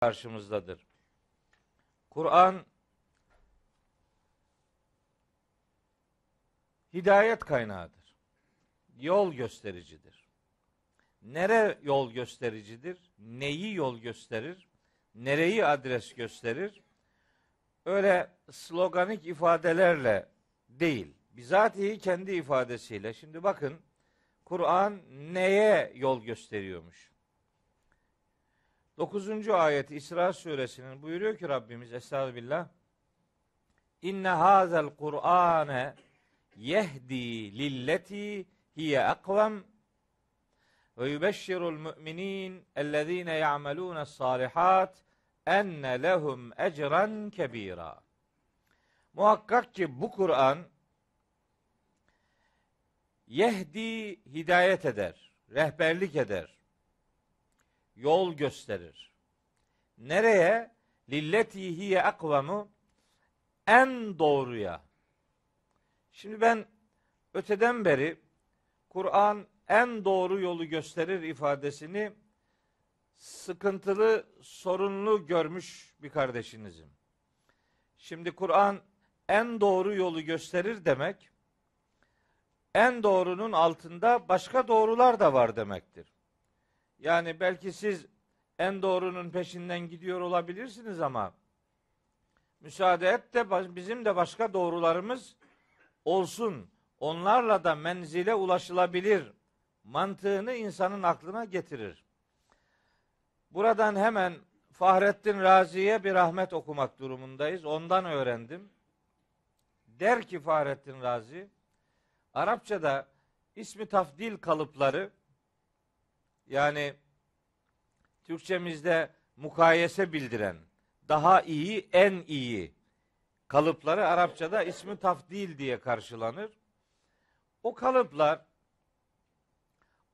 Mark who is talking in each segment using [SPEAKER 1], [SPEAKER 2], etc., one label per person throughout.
[SPEAKER 1] karşımızdadır. Kur'an hidayet kaynağıdır. Yol göstericidir. Nere yol göstericidir? Neyi yol gösterir? Nereyi adres gösterir? Öyle sloganik ifadelerle değil. Bizatihi kendi ifadesiyle. Şimdi bakın Kur'an neye yol gösteriyormuş? 9. ayet İsra suresinin buyuruyor ki Rabbimiz Estağfirullah. İnne hazel Kur'ane yehdi lilleti hiye akvam ve yubeşşirul müminin ellezine ya'melûne salihat enne lehum ecran kebira. Muhakkak ki bu Kur'an yehdi hidayet eder, rehberlik eder yol gösterir. Nereye? Lilleti hiye akvamu en doğruya. Şimdi ben öteden beri Kur'an en doğru yolu gösterir ifadesini sıkıntılı, sorunlu görmüş bir kardeşinizim. Şimdi Kur'an en doğru yolu gösterir demek en doğrunun altında başka doğrular da var demektir. Yani belki siz en doğrunun peşinden gidiyor olabilirsiniz ama müsaade et de bizim de başka doğrularımız olsun. Onlarla da menzile ulaşılabilir mantığını insanın aklına getirir. Buradan hemen Fahrettin Razi'ye bir rahmet okumak durumundayız. Ondan öğrendim. Der ki Fahrettin Razi, Arapçada ismi tafdil kalıpları yani Türkçemizde mukayese bildiren, daha iyi, en iyi kalıpları Arapçada ismi tafdil diye karşılanır. O kalıplar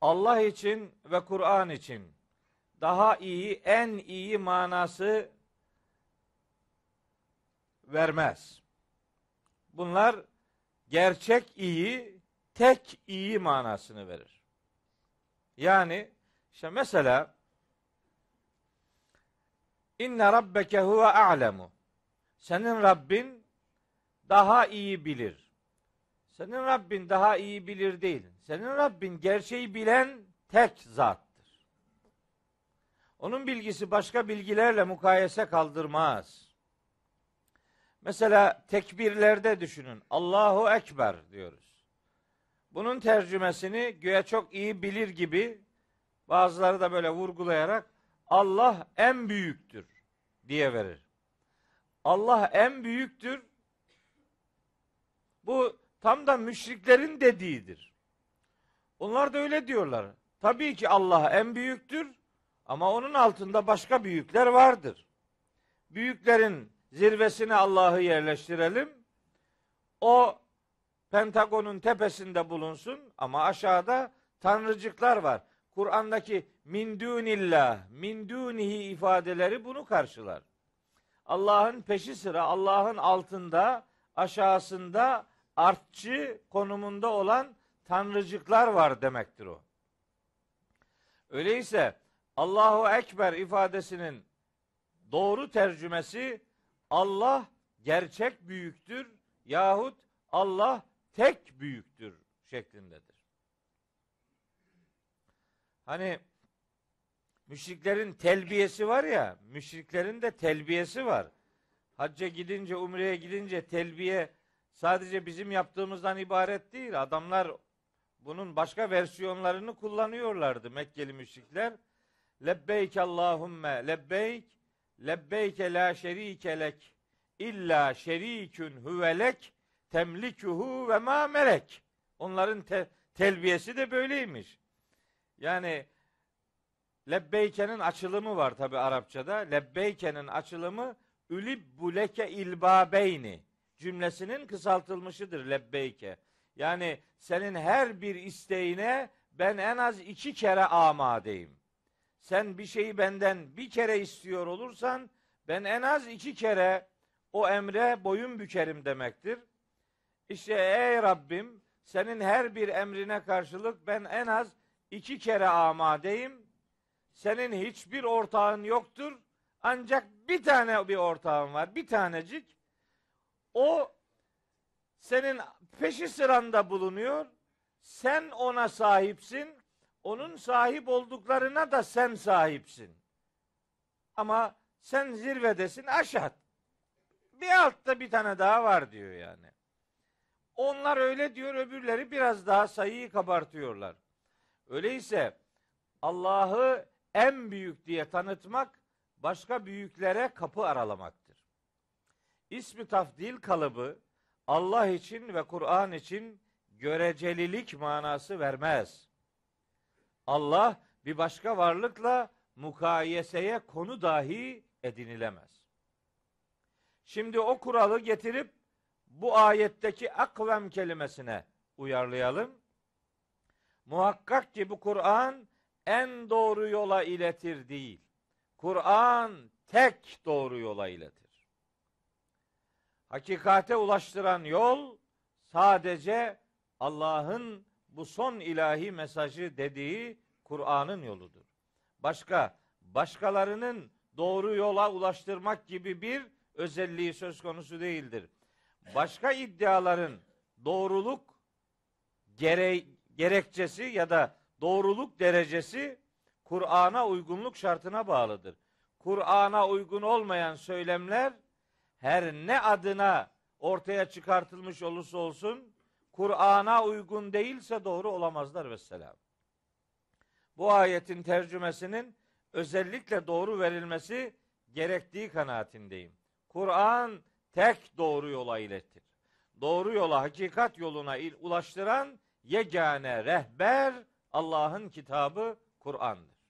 [SPEAKER 1] Allah için ve Kur'an için daha iyi, en iyi manası vermez. Bunlar gerçek iyi, tek iyi manasını verir. Yani işte mesela İnne rabbeke huve a'lemu. Senin Rabbin daha iyi bilir. Senin Rabbin daha iyi bilir değil. Senin Rabbin gerçeği bilen tek zattır. Onun bilgisi başka bilgilerle mukayese kaldırmaz. Mesela tekbirlerde düşünün. Allahu Ekber diyoruz. Bunun tercümesini göğe çok iyi bilir gibi Bazıları da böyle vurgulayarak Allah en büyüktür diye verir. Allah en büyüktür. Bu tam da müşriklerin dediğidir. Onlar da öyle diyorlar. Tabii ki Allah en büyüktür ama onun altında başka büyükler vardır. Büyüklerin zirvesine Allah'ı yerleştirelim. O Pentagon'un tepesinde bulunsun ama aşağıda tanrıcıklar var. Kur'an'daki min dunillah, min dunihi ifadeleri bunu karşılar. Allah'ın peşi sıra, Allah'ın altında, aşağısında artçı konumunda olan tanrıcıklar var demektir o. Öyleyse Allahu Ekber ifadesinin doğru tercümesi Allah gerçek büyüktür yahut Allah tek büyüktür şeklindedir. Hani müşriklerin telbiyesi var ya, müşriklerin de telbiyesi var. Hacca gidince, umreye gidince telbiye sadece bizim yaptığımızdan ibaret değil. Adamlar bunun başka versiyonlarını kullanıyorlardı Mekkeli müşrikler. Lebbeyk Allahumme lebbeyk lebbeyke la şerike lek illa şerikün huvelek temlikuhu ve ma melek. Onların te- telbiyesi de böyleymiş. Yani lebbeykenin açılımı var tabi Arapçada. Lebbeykenin açılımı ülibbuleke ilbabeyni cümlesinin kısaltılmışıdır lebbeyke. Yani senin her bir isteğine ben en az iki kere amadeyim. Sen bir şeyi benden bir kere istiyor olursan ben en az iki kere o emre boyun bükerim demektir. İşte ey Rabbim senin her bir emrine karşılık ben en az iki kere amadeyim. Senin hiçbir ortağın yoktur. Ancak bir tane bir ortağın var. Bir tanecik. O senin peşi sıranda bulunuyor. Sen ona sahipsin. Onun sahip olduklarına da sen sahipsin. Ama sen zirvedesin aşat. Bir altta bir tane daha var diyor yani. Onlar öyle diyor, öbürleri biraz daha sayıyı kabartıyorlar. Öyleyse Allah'ı en büyük diye tanıtmak başka büyüklere kapı aralamaktır. İsmi tafdil kalıbı Allah için ve Kur'an için görecelilik manası vermez. Allah bir başka varlıkla mukayeseye konu dahi edinilemez. Şimdi o kuralı getirip bu ayetteki akvem kelimesine uyarlayalım. Muhakkak ki bu Kur'an en doğru yola iletir değil. Kur'an tek doğru yola iletir. Hakikate ulaştıran yol sadece Allah'ın bu son ilahi mesajı dediği Kur'an'ın yoludur. Başka başkalarının doğru yola ulaştırmak gibi bir özelliği söz konusu değildir. Başka iddiaların doğruluk gereği gerekçesi ya da doğruluk derecesi Kur'an'a uygunluk şartına bağlıdır. Kur'an'a uygun olmayan söylemler her ne adına ortaya çıkartılmış olursa olsun Kur'an'a uygun değilse doğru olamazlar vesselam. Bu ayetin tercümesinin özellikle doğru verilmesi gerektiği kanaatindeyim. Kur'an tek doğru yola iletir. Doğru yola, hakikat yoluna ulaştıran yegane rehber Allah'ın kitabı Kur'an'dır.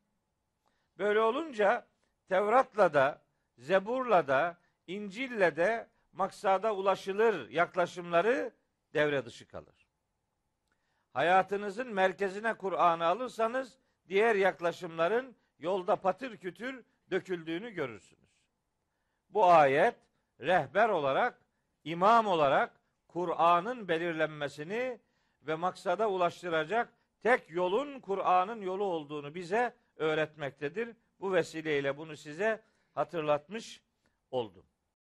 [SPEAKER 1] Böyle olunca Tevrat'la da, Zebur'la da, İncil'le de maksada ulaşılır yaklaşımları devre dışı kalır. Hayatınızın merkezine Kur'an'ı alırsanız diğer yaklaşımların yolda patır kütür döküldüğünü görürsünüz. Bu ayet rehber olarak, imam olarak Kur'an'ın belirlenmesini ve maksada ulaştıracak tek yolun Kur'an'ın yolu olduğunu bize öğretmektedir. Bu vesileyle bunu size hatırlatmış oldum.